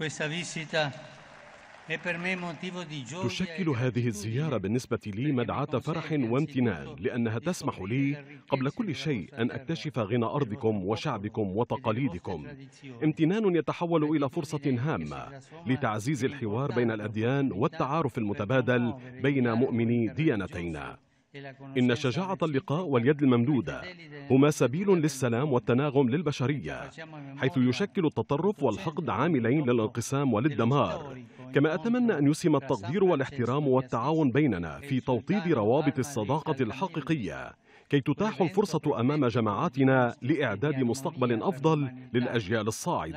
E تشكل هذه الزيارة بالنسبة لي مدعاة فرح وامتنان لأنها تسمح لي قبل كل شيء أن أكتشف غنى أرضكم e وشعبكم وتقاليدكم امتنان يتحول إلى فرصة هامة لتعزيز الحوار بين الأديان والتعارف المتبادل بين مؤمني ديانتينا إن شجاعة اللقاء واليد الممدودة هما سبيل للسلام والتناغم للبشرية حيث يشكل التطرف والحقد عاملين للانقسام وللدمار كما أتمنى أن يسهم التقدير والاحترام والتعاون بيننا في توطيد روابط الصداقة الحقيقية كي تتاح الفرصة أمام جماعاتنا لإعداد مستقبل أفضل للأجيال الصاعدة